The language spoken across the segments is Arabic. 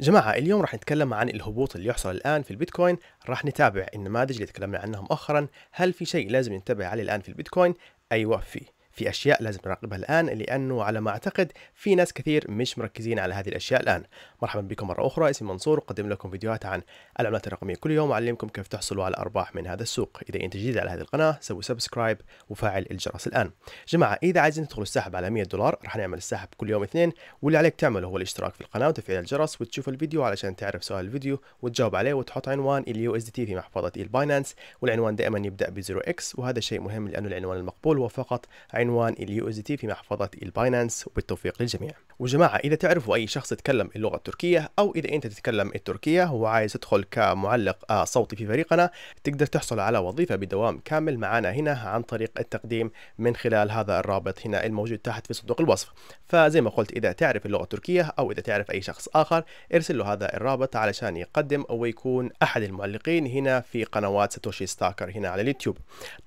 جماعة اليوم راح نتكلم عن الهبوط اللي يحصل الآن في البيتكوين راح نتابع النماذج اللي تكلمنا عنها مؤخرا هل في شيء لازم ننتبه عليه الآن في البيتكوين؟ أيوة في في أشياء لازم نراقبها الآن لأنه على ما أعتقد في ناس كثير مش مركزين على هذه الأشياء الآن مرحبا بكم مرة أخرى اسمي منصور أقدم لكم فيديوهات عن العملات الرقمية كل يوم أعلمكم كيف تحصلوا على أرباح من هذا السوق إذا أنت جديد على هذه القناة سوي سبسكرايب وفعل الجرس الآن جماعة إذا عايزين تدخلوا السحب على 100 دولار راح نعمل السحب كل يوم اثنين واللي عليك تعمله هو الاشتراك في القناة وتفعيل الجرس وتشوف الفيديو علشان تعرف سؤال الفيديو وتجاوب عليه وتحط عنوان اليو اس دي تي في محفظة الباينانس والعنوان دائما يبدأ ب 0 اكس وهذا شيء مهم لأنه العنوان المقبول هو فقط بعنوان تي في محفظة الباينانس وبالتوفيق للجميع وجماعة إذا تعرفوا أي شخص يتكلم اللغة التركية أو إذا أنت تتكلم التركية وعايز تدخل كمعلق آه، صوتي في فريقنا تقدر تحصل على وظيفة بدوام كامل معنا هنا عن طريق التقديم من خلال هذا الرابط هنا الموجود تحت في صندوق الوصف فزي ما قلت إذا تعرف اللغة التركية أو إذا تعرف أي شخص آخر ارسل له هذا الرابط علشان يقدم ويكون أحد المعلقين هنا في قنوات ساتوشي ستاكر هنا على اليوتيوب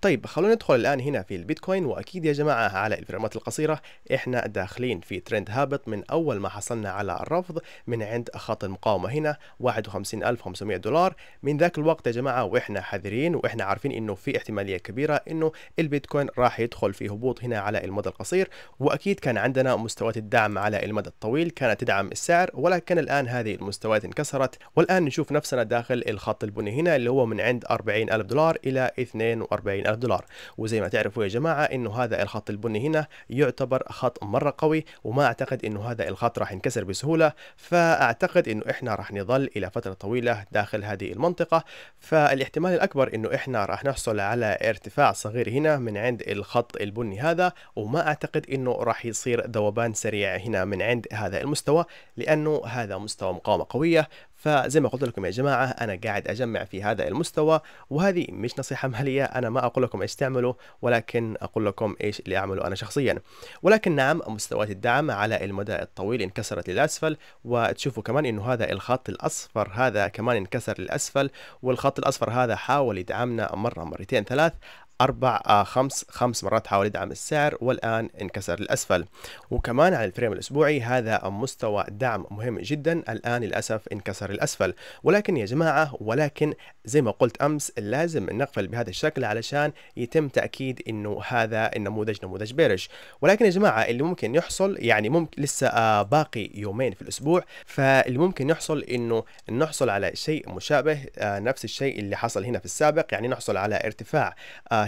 طيب خلونا ندخل الآن هنا في البيتكوين وأكيد يا جماعة جماعه على الفريمات القصيرة احنا داخلين في ترند هابط من اول ما حصلنا على الرفض من عند خط المقاومة هنا 51500 دولار من ذاك الوقت يا جماعة واحنا حذرين واحنا عارفين انه في احتمالية كبيرة انه البيتكوين راح يدخل في هبوط هنا على المدى القصير واكيد كان عندنا مستويات الدعم على المدى الطويل كانت تدعم السعر ولكن الان هذه المستويات انكسرت والان نشوف نفسنا داخل الخط البني هنا اللي هو من عند 40000 دولار إلى 42000 دولار وزي ما تعرفوا يا جماعة إنه هذا الخط الخط البني هنا يعتبر خط مرة قوي وما أعتقد أنه هذا الخط راح ينكسر بسهولة فأعتقد أنه إحنا راح نظل إلى فترة طويلة داخل هذه المنطقة فالاحتمال الأكبر أنه إحنا راح نحصل على ارتفاع صغير هنا من عند الخط البني هذا وما أعتقد أنه راح يصير ذوبان سريع هنا من عند هذا المستوى لأنه هذا مستوى مقاومة قوية فزي ما قلت لكم يا جماعة أنا قاعد أجمع في هذا المستوى وهذه مش نصيحة مالية أنا ما أقول لكم إيش تعملوا ولكن أقول لكم إيش اللي أعمله أنا شخصيا ولكن نعم مستويات الدعم على المدى الطويل انكسرت للأسفل وتشوفوا كمان إنه هذا الخط الأصفر هذا كمان انكسر للأسفل والخط الأصفر هذا حاول يدعمنا مرة مرتين ثلاث أربع آه، خمس خمس مرات حاول يدعم السعر والآن انكسر للأسفل وكمان على الفريم الأسبوعي هذا مستوى دعم مهم جدا الآن للأسف انكسر للأسفل ولكن يا جماعة ولكن زي ما قلت أمس لازم نقفل بهذا الشكل علشان يتم تأكيد أنه هذا النموذج نموذج بيرش ولكن يا جماعة اللي ممكن يحصل يعني ممكن لسه آه، باقي يومين في الأسبوع فاللي ممكن يحصل أنه نحصل على شيء مشابه آه، نفس الشيء اللي حصل هنا في السابق يعني نحصل على ارتفاع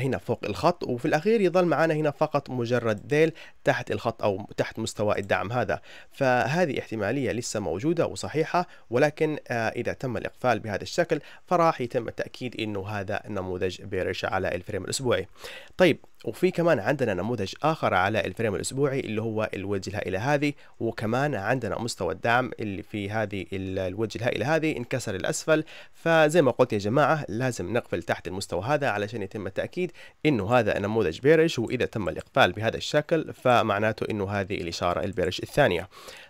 هنا فوق الخط وفي الأخير يظل معنا هنا فقط مجرد ديل تحت الخط أو تحت مستوى الدعم هذا فهذه احتمالية لسه موجودة وصحيحة ولكن آه، إذا تم الإقفال بهذا الشكل فراح يتم التأكيد أنه هذا النموذج بيرش على الفريم الأسبوعي طيب وفي كمان عندنا نموذج آخر على الفريم الأسبوعي اللي هو الوجه الهائلة هذه وكمان عندنا مستوى الدعم اللي في هذه الوجه الهائلة هذه انكسر الأسفل فزي ما قلت يا جماعة لازم نقفل تحت المستوى هذا علشان يتم التأكيد الجديد انه هذا النموذج بيرش واذا تم الاقفال بهذا الشكل فمعناته انه هذه الاشاره البيرش الثانيه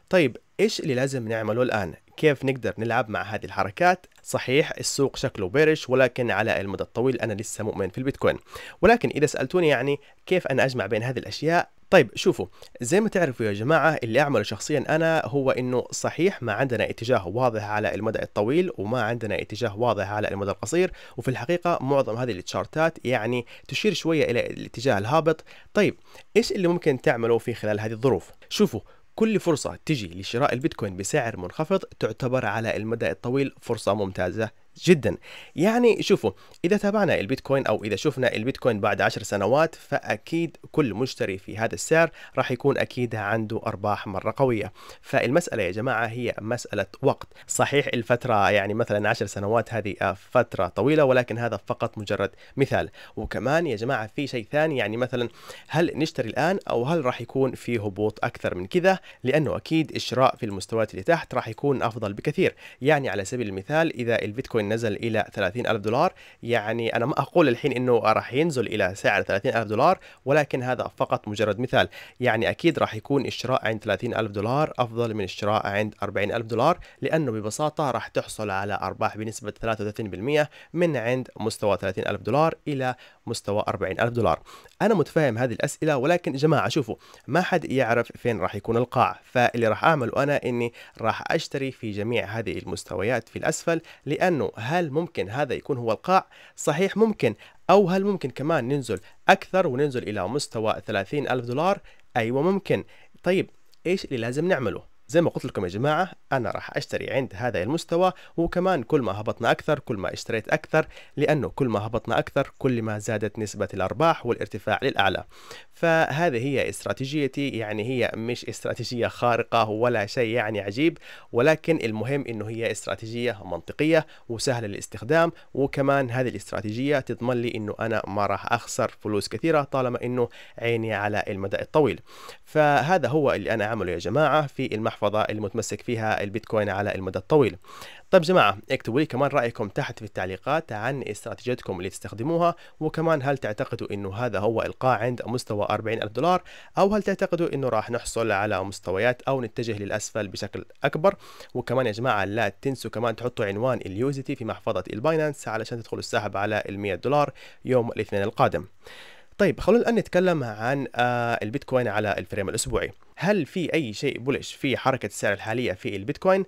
طيب ايش اللي لازم نعمله الان كيف نقدر نلعب مع هذه الحركات صحيح السوق شكله بيرش ولكن على المدى الطويل انا لسه مؤمن في البيتكوين ولكن اذا سالتوني يعني كيف انا اجمع بين هذه الاشياء طيب شوفوا زي ما تعرفوا يا جماعة اللي أعمله شخصيا أنا هو أنه صحيح ما عندنا اتجاه واضح على المدى الطويل وما عندنا اتجاه واضح على المدى القصير وفي الحقيقة معظم هذه التشارتات يعني تشير شوية إلى الاتجاه الهابط طيب إيش اللي ممكن تعمله في خلال هذه الظروف شوفوا كل فرصة تجي لشراء البيتكوين بسعر منخفض تعتبر على المدى الطويل فرصة ممتازة جدا يعني شوفوا إذا تابعنا البيتكوين أو إذا شفنا البيتكوين بعد عشر سنوات فأكيد كل مشتري في هذا السعر راح يكون أكيد عنده أرباح مرة قوية فالمسألة يا جماعة هي مسألة وقت صحيح الفترة يعني مثلا عشر سنوات هذه آه، فترة طويلة ولكن هذا فقط مجرد مثال وكمان يا جماعة في شيء ثاني يعني مثلا هل نشتري الآن أو هل راح يكون في هبوط أكثر من كذا لأنه أكيد الشراء في المستويات اللي تحت راح يكون أفضل بكثير يعني على سبيل المثال إذا البيتكوين البيتكوين نزل إلى 30 ألف دولار يعني أنا ما أقول الحين أنه راح ينزل إلى سعر 30 ألف دولار ولكن هذا فقط مجرد مثال يعني أكيد راح يكون الشراء عند 30 ألف دولار أفضل من الشراء عند 40 ألف دولار لأنه ببساطة راح تحصل على أرباح بنسبة 33% من عند مستوى 30 ألف دولار إلى مستوى 40 ألف دولار أنا متفاهم هذه الأسئلة ولكن جماعة شوفوا ما حد يعرف فين راح يكون القاع فاللي راح أعمله أنا إني راح أشتري في جميع هذه المستويات في الأسفل لأنه هل ممكن هذا يكون هو القاع؟ صحيح ممكن او هل ممكن كمان ننزل اكثر وننزل الى مستوى 30 الف دولار؟ ايوه ممكن طيب ايش اللي لازم نعمله؟ زي ما قلت لكم يا جماعة أنا راح أشتري عند هذا المستوى وكمان كل ما هبطنا أكثر كل ما اشتريت أكثر لأنه كل ما هبطنا أكثر كل ما زادت نسبة الأرباح والارتفاع للأعلى فهذه هي استراتيجيتي يعني هي مش استراتيجية خارقة ولا شيء يعني عجيب ولكن المهم أنه هي استراتيجية منطقية وسهلة للاستخدام وكمان هذه الاستراتيجية تضمن لي أنه أنا ما راح أخسر فلوس كثيرة طالما أنه عيني على المدى الطويل فهذا هو اللي أنا عمله يا جماعة في المحفظة المحفظة اللي متمسك فيها البيتكوين على المدى الطويل طيب جماعة اكتبوا لي كمان رأيكم تحت في التعليقات عن استراتيجيتكم اللي تستخدموها وكمان هل تعتقدوا انه هذا هو القاع عند مستوى 40 ألف دولار او هل تعتقدوا انه راح نحصل على مستويات او نتجه للأسفل بشكل أكبر وكمان يا جماعة لا تنسوا كمان تحطوا عنوان اليوزيتي في محفظة الباينانس علشان تدخلوا السحب على ال 100 دولار يوم الاثنين القادم طيب خلونا الان نتكلم عن آه، البيتكوين على الفريم الاسبوعي هل في اي شيء بولش في حركه السعر الحاليه في البيتكوين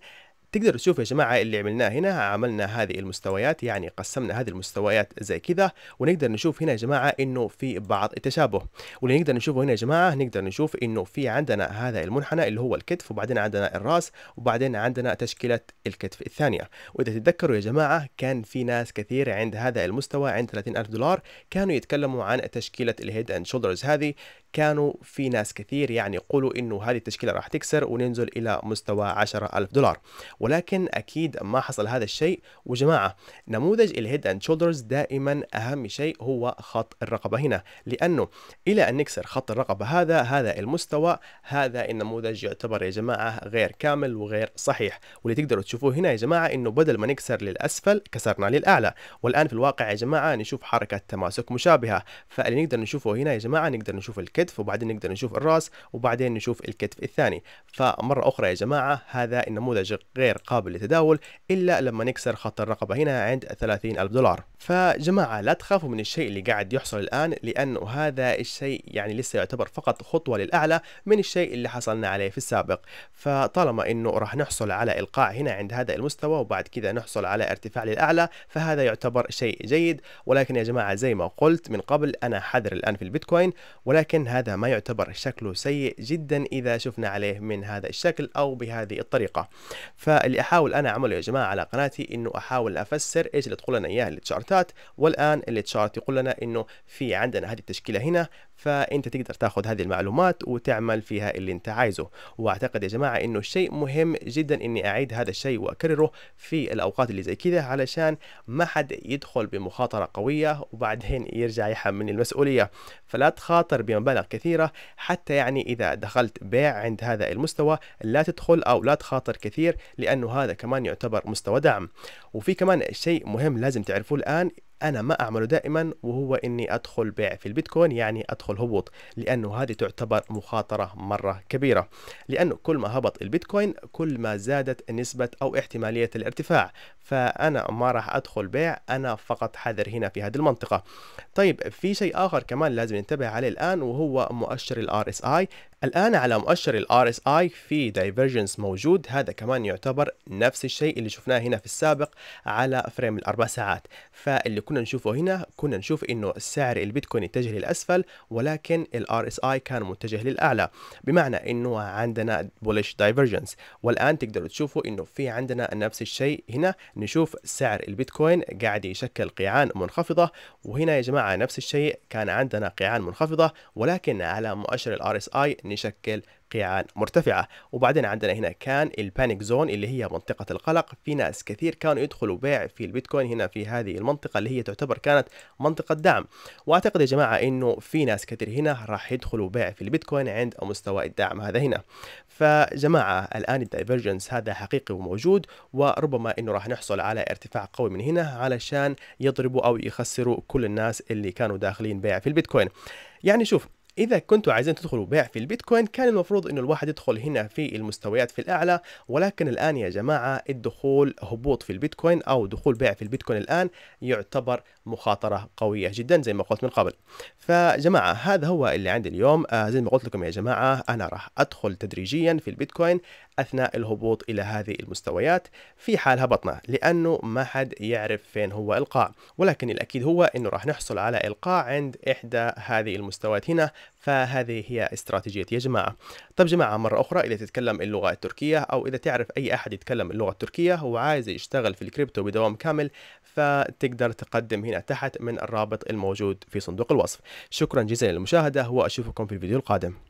تقدر تشوف يا جماعة اللي عملناه هنا عملنا هذه المستويات يعني قسمنا هذه المستويات زي كذا ونقدر نشوف هنا يا جماعة انه في بعض التشابه واللي نقدر نشوفه هنا يا جماعة نقدر نشوف انه في عندنا هذا المنحنى اللي هو الكتف وبعدين عندنا الراس وبعدين عندنا تشكيلة الكتف الثانية واذا تتذكروا يا جماعة كان في ناس كثير عند هذا المستوى عند 30000 دولار كانوا يتكلموا عن تشكيلة الهيد اند شولدرز هذه كانوا في ناس كثير يعني يقولوا انه هذه التشكيله راح تكسر وننزل الى مستوى 10000 دولار ولكن اكيد ما حصل هذا الشيء وجماعه نموذج الهيد اند شولدرز دائما اهم شيء هو خط الرقبه هنا لانه الى ان نكسر خط الرقبه هذا هذا المستوى هذا النموذج يعتبر يا جماعه غير كامل وغير صحيح واللي تقدروا تشوفوه هنا يا جماعه انه بدل ما نكسر للاسفل كسرنا للاعلى والان في الواقع يا جماعه نشوف حركه تماسك مشابهه فاللي نقدر نشوفه هنا يا جماعه نقدر نشوف الكسر الكتف وبعدين نقدر نشوف الراس وبعدين نشوف الكتف الثاني فمرة أخرى يا جماعة هذا النموذج غير قابل للتداول إلا لما نكسر خط الرقبة هنا عند 30 ألف دولار فجماعة لا تخافوا من الشيء اللي قاعد يحصل الآن لأنه هذا الشيء يعني لسه يعتبر فقط خطوة للأعلى من الشيء اللي حصلنا عليه في السابق فطالما أنه راح نحصل على إلقاء هنا عند هذا المستوى وبعد كذا نحصل على ارتفاع للأعلى فهذا يعتبر شيء جيد ولكن يا جماعة زي ما قلت من قبل أنا حذر الآن في البيتكوين ولكن هذا ما يعتبر شكله سيء جدا إذا شفنا عليه من هذا الشكل أو بهذه الطريقة فاللي أحاول أنا أعمله يا جماعة على قناتي إنه أحاول أفسر إيش اللي تقول لنا إياه التشارتات والآن التشارت يقول لنا إنه في عندنا هذه التشكيلة هنا فانت تقدر تاخذ هذه المعلومات وتعمل فيها اللي انت عايزه واعتقد يا جماعه انه شيء مهم جدا اني اعيد هذا الشيء واكرره في الاوقات اللي زي كذا علشان ما حد يدخل بمخاطره قويه وبعدين يرجع يحمل المسؤوليه فلا تخاطر بمبالغ مبالغ كثيرة حتى يعني إذا دخلت بيع عند هذا المستوى لا تدخل أو لا تخاطر كثير لأنه هذا كمان يعتبر مستوى دعم وفي كمان شيء مهم لازم تعرفوه الآن انا ما اعمله دائما وهو اني ادخل بيع في البيتكوين يعني ادخل هبوط لانه هذه تعتبر مخاطره مره كبيره لانه كل ما هبط البيتكوين كل ما زادت نسبه او احتماليه الارتفاع فانا ما راح ادخل بيع انا فقط حذر هنا في هذه المنطقه طيب في شيء اخر كمان لازم ننتبه عليه الان وهو مؤشر الار اس اي الآن على مؤشر الـ RSI في Divergence موجود هذا كمان يعتبر نفس الشيء اللي شفناه هنا في السابق على فريم الأربع ساعات فاللي كنا نشوفه هنا كنا نشوف إنه سعر البيتكوين يتجه للأسفل ولكن الـ RSI كان متجه للأعلى بمعنى إنه عندنا Bullish Divergence والآن تقدروا تشوفوا إنه في عندنا نفس الشيء هنا نشوف سعر البيتكوين قاعد يشكل قيعان منخفضة وهنا يا جماعة نفس الشيء كان عندنا قيعان منخفضة ولكن على مؤشر الـ RSI يشكل قيعان مرتفعة وبعدين عندنا هنا كان البانيك زون اللي هي منطقة القلق في ناس كثير كانوا يدخلوا بيع في البيتكوين هنا في هذه المنطقة اللي هي تعتبر كانت منطقة دعم واعتقد يا جماعة انه في ناس كثير هنا راح يدخلوا بيع في البيتكوين عند مستوى الدعم هذا هنا فجماعة الآن الدايفرجنس هذا حقيقي وموجود وربما انه راح نحصل على ارتفاع قوي من هنا علشان يضربوا او يخسروا كل الناس اللي كانوا داخلين بيع في البيتكوين يعني شوف إذا كنتوا عايزين تدخلوا بيع في البيتكوين كان المفروض إنه الواحد يدخل هنا في المستويات في الأعلى ولكن الآن يا جماعة الدخول هبوط في البيتكوين أو دخول بيع في البيتكوين الآن يعتبر مخاطرة قوية جدا زي ما قلت من قبل فجماعة هذا هو اللي عندي اليوم آه زي ما قلت لكم يا جماعة أنا راح أدخل تدريجيا في البيتكوين أثناء الهبوط إلى هذه المستويات في حال هبطنا لأنه ما حد يعرف فين هو القاع ولكن الأكيد هو أنه راح نحصل على القاع عند إحدى هذه المستويات هنا فهذه هي استراتيجية يا جماعة طب جماعة مرة أخرى إذا تتكلم اللغة التركية أو إذا تعرف أي أحد يتكلم اللغة التركية هو عايز يشتغل في الكريبتو بدوام كامل فتقدر تقدم هنا تحت من الرابط الموجود في صندوق الوصف شكرا جزيلا للمشاهدة وأشوفكم في الفيديو القادم